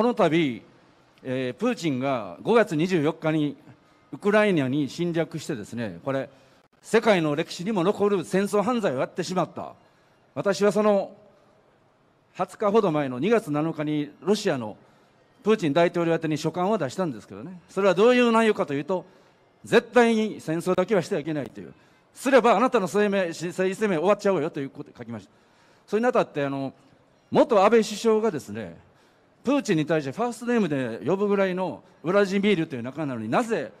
この度、えー、プーチンが5月24日にウクライナに侵略してですねこれ世界の歴史にも残る戦争犯罪をやってしまった私はその20日ほど前の2月7日にロシアのプーチン大統領宛に書簡を出したんですけどねそれはどういう内容かというと絶対に戦争だけはしてはいけないというすればあなたの生命政治生命終わっちゃうよということを書きましたそれにあたってあの元安倍首相がですねプーチンに対してファーストネームで呼ぶぐらいのウラジミールという仲なのになぜ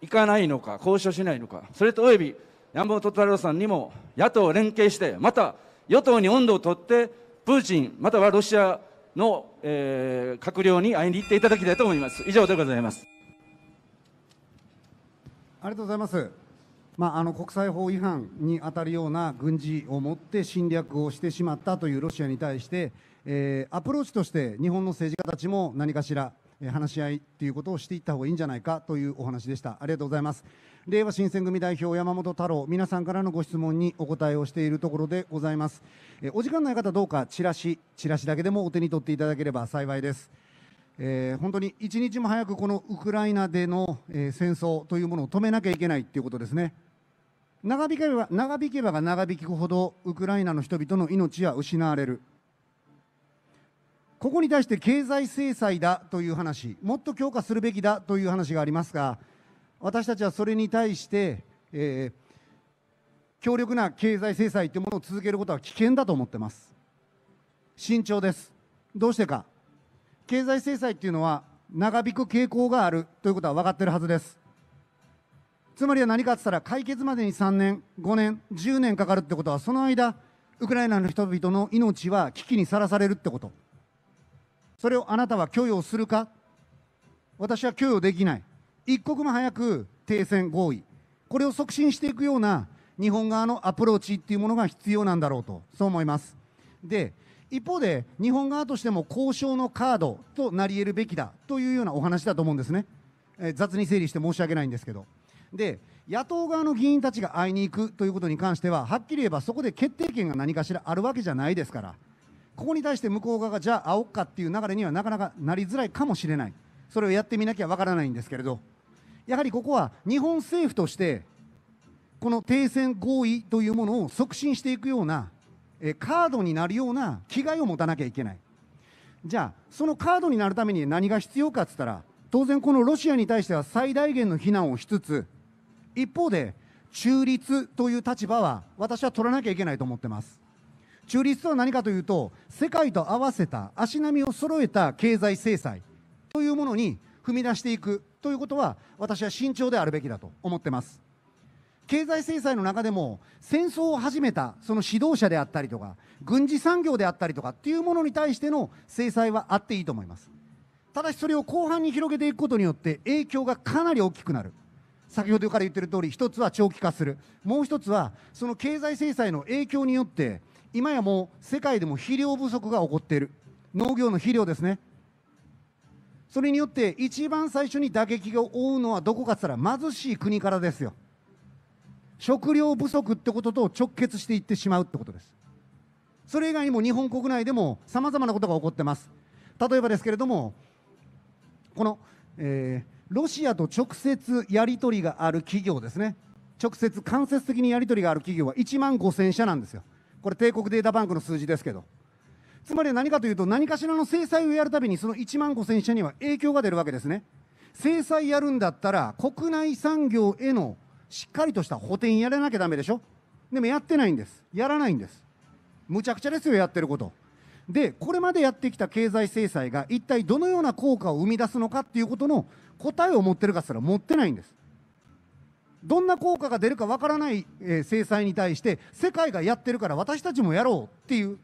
行かないのか交渉しないのかそれとおよび山本太郎さんにも野党連携してまた与党に温度を取ってプーチンまたはロシアの、えー、閣僚に会いに行っていただきたいと思います以上でございますありがとうございますまあ、あの国際法違反に当たるような軍事を持って侵略をしてしまったというロシアに対して、えー、アプローチとして日本の政治家たちも何かしら話し合いということをしていった方がいいんじゃないかというお話でした。ありがとうございます。令和新選組代表山本太郎、皆さんからのご質問にお答えをしているところでございます。えお時間ない方どうかチラシ、チラシだけでもお手に取っていただければ幸いです。えー、本当に一日も早くこのウクライナでの、え戦争というものを止めなきゃいけないということですね。長引けば長引けばが長引くほどウクライナの人々の命は失われるここに対して経済制裁だという話もっと強化するべきだという話がありますが私たちはそれに対して、えー、強力な経済制裁というものを続けることは危険だと思ってます慎重ですどうしてか経済制裁というのは長引く傾向があるということは分かっているはずですつまりは何かって言ったら解決までに3年5年10年かかるってことはその間ウクライナの人々の命は危機にさらされるってことそれをあなたは許容するか私は許容できない一刻も早く停戦合意これを促進していくような日本側のアプローチっていうものが必要なんだろうとそう思いますで一方で日本側としても交渉のカードとなり得るべきだというようなお話だと思うんですね、えー、雑に整理して申し訳ないんですけどで野党側の議員たちが会いに行くということに関しては、はっきり言えばそこで決定権が何かしらあるわけじゃないですから、ここに対して向こう側がじゃあ会おっかっていう流れにはなかなかなりづらいかもしれない、それをやってみなきゃわからないんですけれど、やはりここは日本政府として、この停戦合意というものを促進していくような、えカードになるような気概を持たなきゃいけない。じゃあ、そのカードになるために何が必要かって言ったら、当然、このロシアに対しては最大限の非難をしつつ、一方で中立という立場は私は取らなきゃいけないと思ってます中立とは何かというと世界と合わせた足並みを揃えた経済制裁というものに踏み出していくということは私は慎重であるべきだと思ってます経済制裁の中でも戦争を始めたその指導者であったりとか軍事産業であったりとかっていうものに対しての制裁はあっていいと思いますただしそれを後半に広げていくことによって影響がかなり大きくなる先ほどから言ってる通り一つは長期化するもう一つはその経済制裁の影響によって今やもう世界でも肥料不足が起こっている農業の肥料ですねそれによって一番最初に打撃を負うのはどこかっいったら貧しい国からですよ食料不足ってことと直結していってしまうってことですそれ以外にも日本国内でもさまざまなことが起こってます例えばですけれどもこの、えーロシアと直接やり取りがある企業ですね、直接、間接的にやり取りがある企業は1万5000社なんですよ、これ、帝国データバンクの数字ですけど、つまり何かというと、何かしらの制裁をやるたびに、その1万5000社には影響が出るわけですね。制裁やるんだったら、国内産業へのしっかりとした補填やらなきゃだめでしょ、でもやってないんです、やらないんです、むちゃくちゃですよ、やってること。でこれまでやってきた経済制裁が一体どのような効果を生み出すのかっていうことの答えを持ってるかっつったら持ってないんですどんな効果が出るかわからない、え制裁に対して世界がやってるから私たちもやろうっていう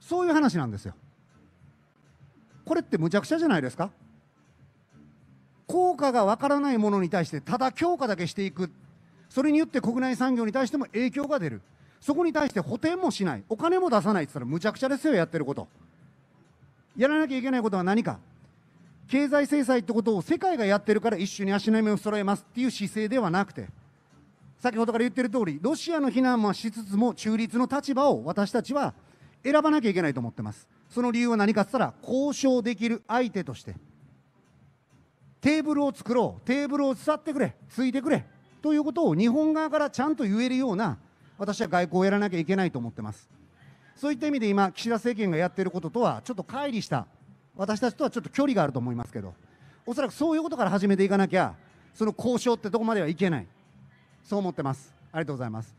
そういう話なんですよこれってむちゃくちゃじゃないですか効果がわからないものに対してただ強化だけしていくそれによって国内産業に対しても影響が出るそこに対して補填もしないお金も出さないって言ったらむちゃくちゃですよやってることやらなきゃいけないことは何か経済制裁ってことを世界がやってるから一緒に足並みを揃えますっていう姿勢ではなくて先ほどから言ってる通りロシアの非難もしつつも中立の立場を私たちは選ばなきゃいけないと思ってますその理由は何かっつったら交渉できる相手としてテーブルを作ろうテーブルを伝ってくれついてくれということを日本側からちゃんと言えるような私は外交をやらなきゃいけないと思ってますそういった意味で今岸田政権がやってることとはちょっと乖離した私たちとはちょっと距離があると思いますけどおそらくそういうことから始めていかなきゃその交渉ってとこまではいけないそう思ってますありがとうございます